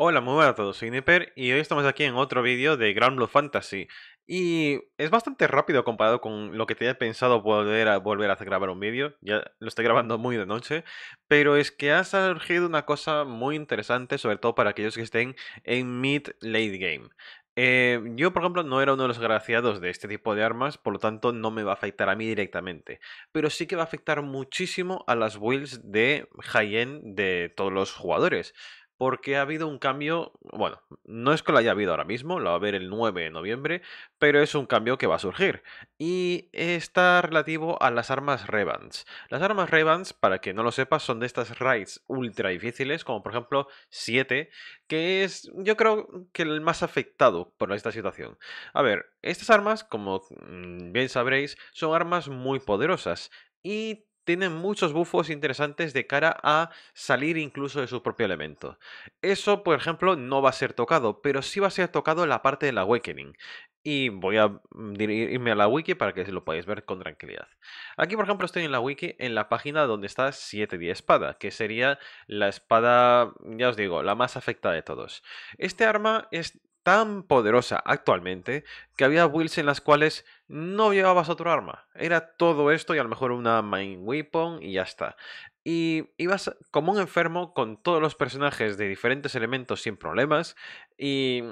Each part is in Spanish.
Hola, muy buenas a todos, soy Nipper y hoy estamos aquí en otro vídeo de Ground Blue Fantasy. Y es bastante rápido comparado con lo que tenía pensado volver a, volver a grabar un vídeo. Ya lo estoy grabando muy de noche. Pero es que ha surgido una cosa muy interesante, sobre todo para aquellos que estén en mid late game. Eh, yo, por ejemplo, no era uno de los agraciados de este tipo de armas, por lo tanto no me va a afectar a mí directamente. Pero sí que va a afectar muchísimo a las builds de high de todos los jugadores porque ha habido un cambio, bueno, no es que lo haya habido ahora mismo, lo va a haber el 9 de noviembre, pero es un cambio que va a surgir y está relativo a las armas Revans. Las armas Revans, para que no lo sepas, son de estas raids ultra difíciles, como por ejemplo 7, que es yo creo que el más afectado por esta situación. A ver, estas armas, como mm, bien sabréis, son armas muy poderosas y tienen muchos bufos interesantes de cara a salir incluso de su propio elemento. Eso, por ejemplo, no va a ser tocado, pero sí va a ser tocado en la parte del Awakening. Y voy a mm, irme a la wiki para que lo podáis ver con tranquilidad. Aquí, por ejemplo, estoy en la wiki en la página donde está 7 de espada, que sería la espada, ya os digo, la más afectada de todos. Este arma es tan poderosa actualmente que había builds en las cuales no llevabas otro arma. Era todo esto y a lo mejor una main weapon y ya está. Y ibas como un enfermo con todos los personajes de diferentes elementos sin problemas y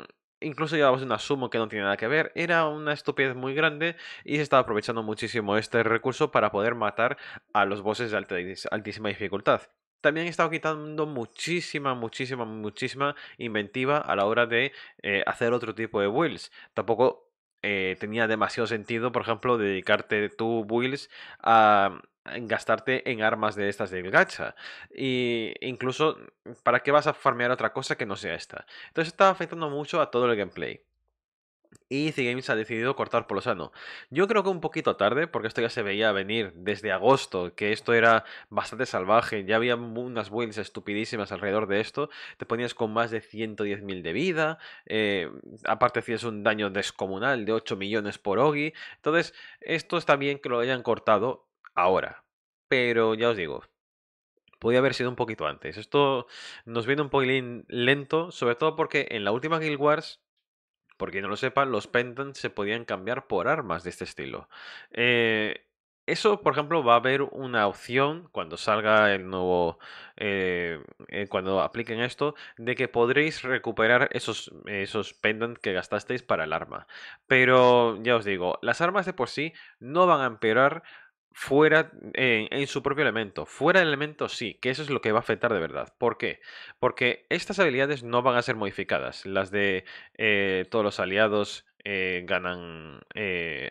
incluso llevabas un sumo que no tiene nada que ver, era una estupidez muy grande y se estaba aprovechando muchísimo este recurso para poder matar a los bosses de altísima dificultad también he estado quitando muchísima, muchísima, muchísima inventiva a la hora de eh, hacer otro tipo de builds. Tampoco eh, tenía demasiado sentido, por ejemplo, dedicarte tu builds a gastarte en armas de estas del gacha. Y incluso, ¿para qué vas a farmear otra cosa que no sea esta? Entonces estaba afectando mucho a todo el gameplay. Y The Games ha decidido cortar por lo sano. Yo creo que un poquito tarde, porque esto ya se veía venir desde agosto, que esto era bastante salvaje, ya había unas builds estupidísimas alrededor de esto, te ponías con más de 110.000 de vida, eh, aparte hacías un daño descomunal de 8 millones por Ogi, entonces esto está bien que lo hayan cortado ahora, pero ya os digo, podía haber sido un poquito antes. Esto nos viene un poquilín lento, sobre todo porque en la última Guild Wars porque no lo sepa, los pendants se podían cambiar por armas de este estilo. Eh, eso, por ejemplo, va a haber una opción cuando salga el nuevo, eh, eh, cuando apliquen esto, de que podréis recuperar esos, esos pendants que gastasteis para el arma. Pero ya os digo, las armas de por sí no van a empeorar fuera eh, en su propio elemento. Fuera del elemento sí, que eso es lo que va a afectar de verdad. ¿Por qué? Porque estas habilidades no van a ser modificadas. Las de eh, todos los aliados eh, ganan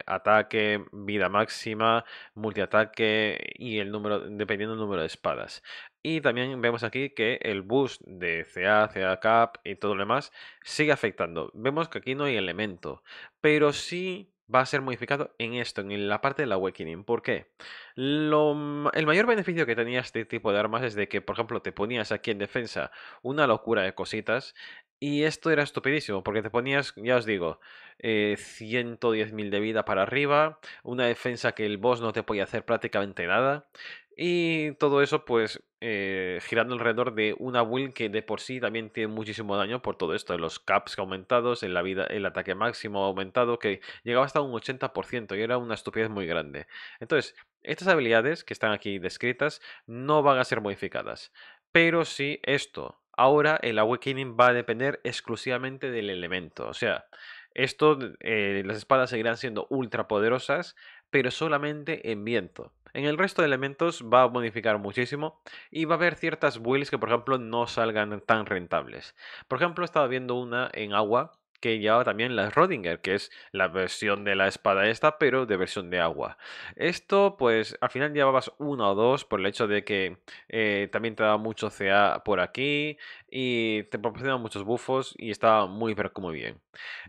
ataque, vida máxima, multiataque y el número, dependiendo del número de espadas. Y también vemos aquí que el boost de CA, CA Cap y todo lo demás sigue afectando. Vemos que aquí no hay elemento, pero sí va a ser modificado en esto, en la parte del Awakening. ¿Por qué? Lo, el mayor beneficio que tenía este tipo de armas es de que, por ejemplo, te ponías aquí en defensa una locura de cositas y esto era estupidísimo, porque te ponías, ya os digo, 110.000 eh, de vida para arriba, una defensa que el boss no te podía hacer prácticamente nada, y todo eso pues eh, girando alrededor de una build que de por sí también tiene muchísimo daño por todo esto, los caps aumentados, en la vida, el ataque máximo aumentado, que llegaba hasta un 80% y era una estupidez muy grande. Entonces, estas habilidades que están aquí descritas no van a ser modificadas, pero sí esto. Ahora el Awakening va a depender exclusivamente del elemento, o sea, esto, eh, las espadas seguirán siendo ultra poderosas, pero solamente en viento. En el resto de elementos va a modificar muchísimo y va a haber ciertas builds que por ejemplo no salgan tan rentables. Por ejemplo, estaba viendo una en agua que llevaba también la Rodinger, que es la versión de la espada esta, pero de versión de agua. Esto, pues, al final llevabas una o dos por el hecho de que eh, también te daba mucho CA por aquí y te proporcionaba muchos buffos y estaba muy, pero muy bien.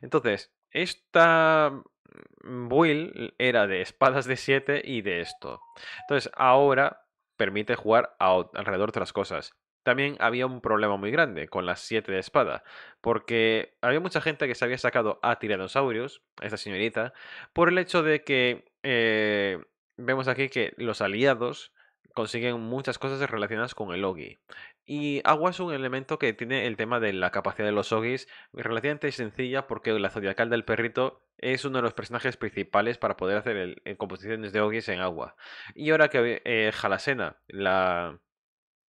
Entonces, esta Will era de espadas de 7 y de esto. Entonces ahora permite jugar alrededor de otras cosas. También había un problema muy grande con las 7 de espada, porque había mucha gente que se había sacado a tiranosaurios, a esta señorita, por el hecho de que eh, vemos aquí que los aliados consiguen muchas cosas relacionadas con el Ogi. Y agua es un elemento que tiene el tema de la capacidad de los Ogis relativamente sencilla porque la zodiacal del perrito es uno de los personajes principales para poder hacer eh, composiciones de Ogis en agua. Y ahora que eh, Jalasena, la,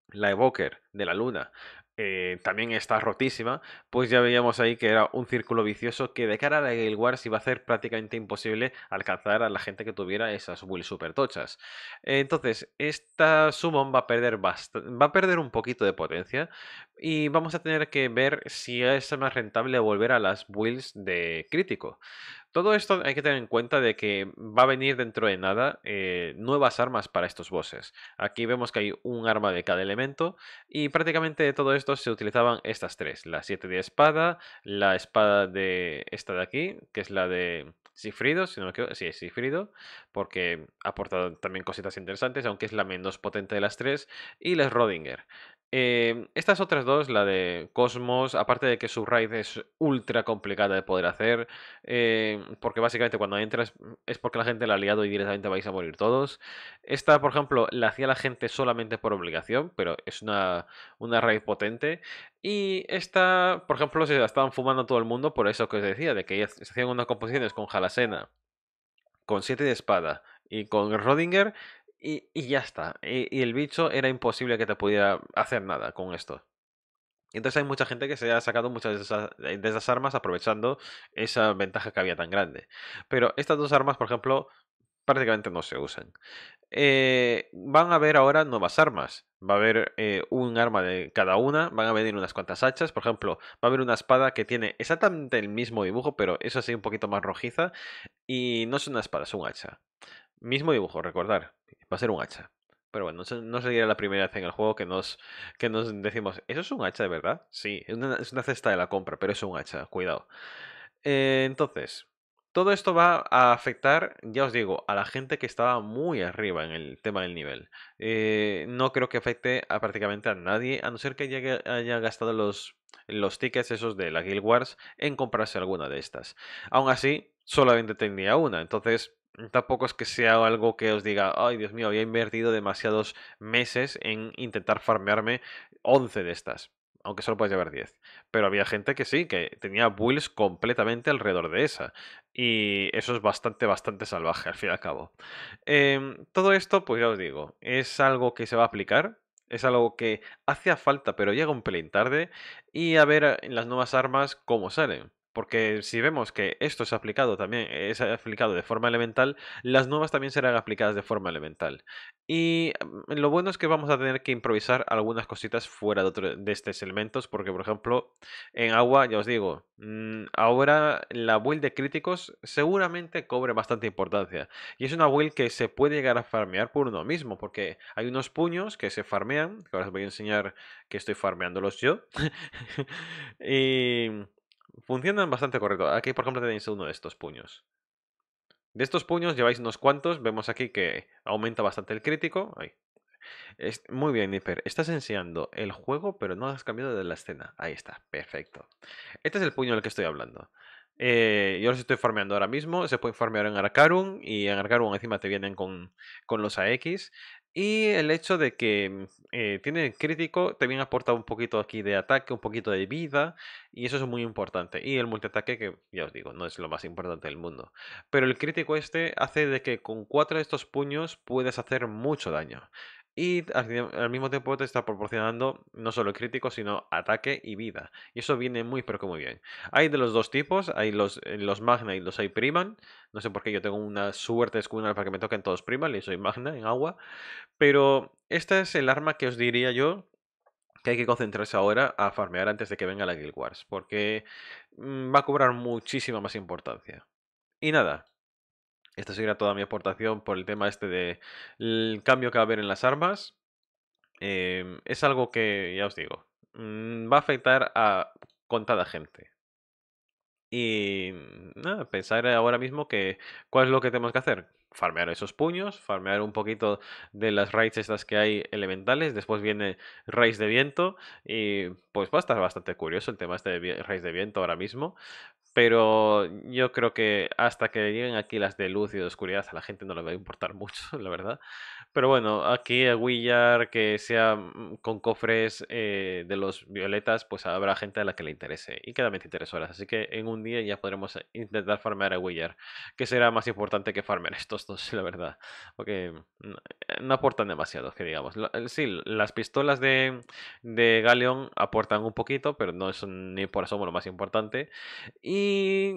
la evoker de la luna, eh, también está rotísima, pues ya veíamos ahí que era un círculo vicioso que de cara a la Gale Wars iba a ser prácticamente imposible alcanzar a la gente que tuviera esas will super tochas. Entonces, esta summon va a perder va a perder un poquito de potencia, y vamos a tener que ver si es más rentable volver a las builds de crítico. Todo esto hay que tener en cuenta de que va a venir dentro de nada eh, nuevas armas para estos bosses. Aquí vemos que hay un arma de cada elemento y prácticamente de todo esto se utilizaban estas tres. La 7 de espada, la espada de esta de aquí, que es la de Sifrido, si sí es Sifrido, porque ha aportado también cositas interesantes, aunque es la menos potente de las tres, y la Rodinger. Eh, estas otras dos, la de Cosmos, aparte de que su raid es ultra complicada de poder hacer, eh, porque básicamente cuando entras es porque la gente la ha liado y directamente vais a morir todos. Esta, por ejemplo, la hacía la gente solamente por obligación, pero es una, una raid potente. Y esta, por ejemplo, se la estaban fumando todo el mundo por eso que os decía, de que se hacían unas composiciones con Jalasena, con Siete de espada y con Rodinger y, ya está. Y, el bicho era imposible que te pudiera hacer nada con esto. Entonces hay mucha gente que se ha sacado muchas de esas, armas aprovechando esa ventaja que había tan grande. Pero estas dos armas, por ejemplo, prácticamente no se usan. Eh, van a haber ahora nuevas armas. Va a haber eh, un arma de cada una, van a venir unas cuantas hachas. Por ejemplo, va a haber una espada que tiene exactamente el mismo dibujo, pero eso así un poquito más rojiza. Y no es una espada, es un hacha. Mismo dibujo, recordar. Va a ser un hacha. Pero bueno, no sería la primera vez en el juego que nos, que nos decimos, ¿eso es un hacha de verdad? Sí, es una, cesta de la compra, pero es un hacha, cuidado. Eh, entonces, todo esto va a afectar, ya os digo, a la gente que estaba muy arriba en el tema del nivel. Eh, no creo que afecte a prácticamente a nadie, a no ser que haya gastado los, los tickets esos de la Guild Wars en comprarse alguna de estas. Aún así, solamente tenía una, entonces tampoco es que sea algo que os diga, ay Dios mío, había invertido demasiados meses en intentar farmearme 11 de estas. Aunque solo puedes llevar 10. Pero había gente que sí, que tenía builds completamente alrededor de esa. Y eso es bastante, bastante salvaje, al fin y al cabo. Em, todo esto, pues ya os digo, es algo que se va a aplicar. Es algo que hacía falta, pero llega un pelín tarde. Y a ver en las nuevas armas cómo salen. Porque si vemos que esto es aplicado también, eh, es aplicado de forma elemental, las nuevas también serán aplicadas de forma elemental. Y mm, lo bueno es que vamos a tener que improvisar algunas cositas fuera de, estos elementos, porque por ejemplo, en agua, ya os digo, mm, ahora la build de críticos seguramente cobre bastante importancia. Y es una build que se puede llegar a farmear por uno mismo, porque hay unos puños que se farmean, que ahora os voy a enseñar que estoy farmeándolos yo. y funcionan bastante correcto. Aquí, por ejemplo, tenéis uno de estos puños. De estos puños lleváis unos cuantos. Vemos aquí que aumenta bastante el crítico. muy bien, Nipper. Estás enseñando el juego, pero no has cambiado de la escena. Ahí está, perfecto. Este es el puño del que estoy hablando. Eh, yo los estoy farmeando ahora mismo. Se pueden farmear en Arcarum. Y en Arcarum encima te vienen con, con los AX. Y el hecho de que mm, eh, tiene crítico también aportando un poquito aquí de ataque, un poquito de vida. Y eso es muy importante. Y el multiataque, que ya os digo, no es lo más importante del mundo. Pero el crítico este hace de que con cuatro de estos puños puedes hacer mucho daño. Y al, mismo tiempo te está proporcionando no solo crítico, sino ataque y vida. Y eso viene muy, pero que muy bien. Hay de los dos tipos, hay los, eh, los magna y los hay priman. No sé por qué yo tengo una suerte escuna para que me toquen todos priman y soy magna en agua. Pero esta es el arma que os diría yo que hay que concentrarse ahora a farmear antes de que venga la Guild Wars, porque mm, va a cobrar muchísima más importancia. Y nada, esta sería toda mi aportación por el tema este de el cambio que va a haber en las armas. Em, es algo que, ya os digo, mm, va a afectar a contada gente. Y nada, pensar ahora mismo que cuál es lo que tenemos que hacer. Farmear esos puños, farmear un poquito de las raids estas que hay elementales, después viene raids de viento y pues va a estar bastante curioso el tema este de raids de viento ahora mismo, pero yo creo que hasta que lleguen aquí las de luz y de oscuridad, a la gente no le va a importar mucho, la verdad. Pero bueno, aquí a Willard, que sea mm, con cofres eh, de los violetas, pues habrá gente a la que le interese. Y quedan 23 horas, así que en un día ya podremos eh, intentar farmear a Willard, que será más importante que farmear estos dos, la verdad. Porque mm, eh, no aportan demasiado, que digamos. Sí, las pistolas de, de aportan un poquito, pero no es ni por asomo lo más importante. Y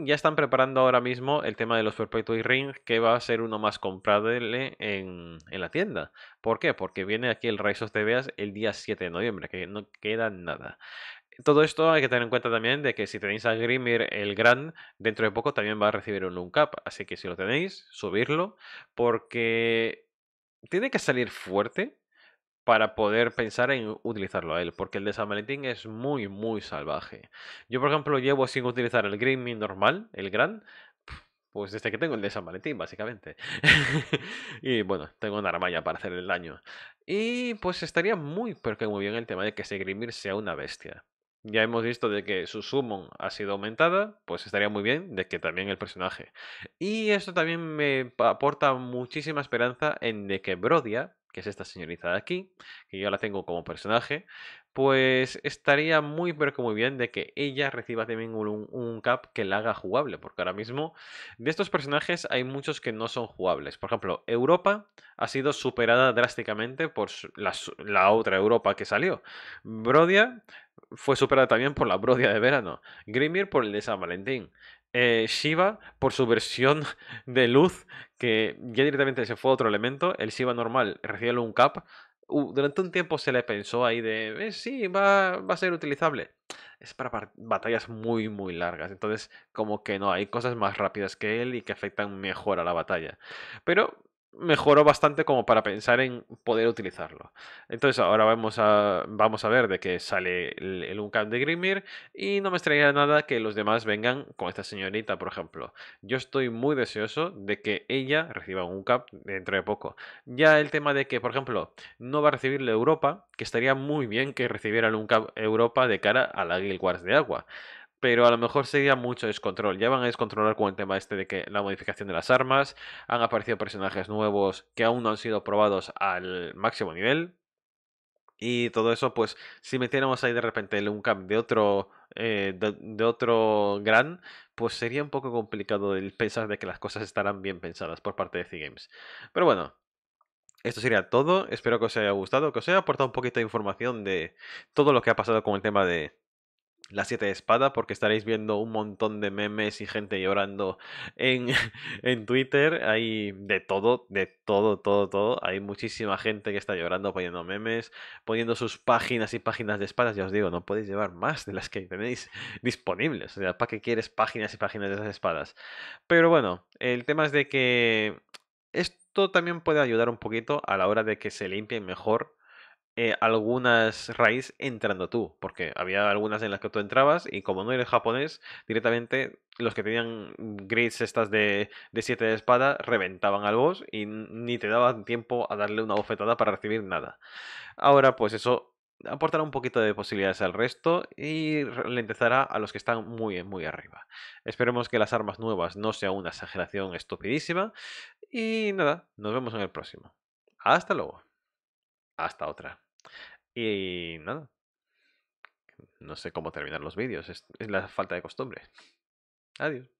ya están preparando ahora mismo el tema de los y Ring, que va a ser uno más comprable en, la tienda. ¿Por qué? Porque viene aquí el Rise of the el día 7 de noviembre, que no queda nada todo esto hay que tener en cuenta también de que si tenéis a Grimir el Gran, dentro de poco también va a recibir un Loom Cap, Así que si lo tenéis, subirlo, porque tiene que salir fuerte para poder pensar en utilizarlo a él, porque el de San Valentín es muy, muy salvaje. Yo, por ejemplo, llevo sin utilizar el Grimmy normal, el Gran, pues desde que tengo el de San Valentín, básicamente. y bueno, tengo una armaña para hacer el daño. Y pues estaría muy, porque muy bien el tema de que ese Grimir sea una bestia. Ya hemos visto de que su summon ha sido aumentada, pues estaría muy bien de que también el personaje. Y esto también me aporta muchísima esperanza en de que Brodia que es esta señorita de aquí, que yo la tengo como personaje, pues estaría muy pero muy bien de que ella reciba también un, cap que la haga jugable, porque ahora mismo de estos personajes hay muchos que no son jugables. Por ejemplo, Europa ha sido superada drásticamente por la, la otra Europa que salió. Brodia fue superada también por la Brodia de verano, Grimir por el de San Valentín, eh, Shiva por su versión de luz, que ya directamente se fue a otro elemento. El Shiva normal recibe un cap. durante un tiempo se le pensó ahí de, eh, sí, va, va a ser utilizable. Es para batallas muy, muy largas. Entonces, como que no, hay cosas más rápidas que él y que afectan mejor a la batalla. Pero mejoró bastante como para pensar en poder utilizarlo. Entonces ahora vamos a, vamos a ver de qué sale el, uncap de Grimir y no me extraña nada que los demás vengan con esta señorita, por ejemplo. Yo estoy muy deseoso de que ella reciba un Uncap dentro de poco. Ya el tema de que, por ejemplo, no va a recibirle Europa, que estaría muy bien que recibiera un Uncap Europa de cara a la Guild Wars de Agua pero a lo mejor sería mucho descontrol. Ya van a descontrolar con el tema este de que la modificación de las armas, han aparecido personajes nuevos que aún no han sido probados al máximo nivel. Y todo eso, pues, si metiéramos ahí de repente un camp de otro, eh, de, otro gran, pues sería un poco complicado el pensar de que las cosas estarán bien pensadas por parte de C Games. Pero bueno, esto sería todo. Espero que os haya gustado, que os haya aportado un poquito de información de todo lo que ha pasado con el tema de, la siete Espada, porque estaréis viendo un montón de memes y gente llorando en, en, Twitter. Hay de todo, de todo, todo, todo. Hay muchísima gente que está llorando poniendo memes, poniendo sus páginas y páginas de espadas. Ya os digo, no podéis llevar más de las que tenéis disponibles. O sea, ¿para qué quieres páginas y páginas de esas espadas? Pero bueno, el tema es de que esto también puede ayudar un poquito a la hora de que se limpien mejor eh, algunas raíz entrando tú, porque había algunas en las que tú entrabas y como no eres japonés, directamente los que tenían grids estas de, de siete de espada reventaban al boss y ni te daban tiempo a darle una bofetada para recibir nada. Ahora pues eso aportará un poquito de posibilidades al resto y empezará a los que están muy, muy arriba. Esperemos que las armas nuevas no sean una exageración estupidísima y nada, nos vemos en el próximo. Hasta luego. Hasta otra. Y nada. No sé cómo terminar los vídeos. Es, la falta de costumbre. Adiós.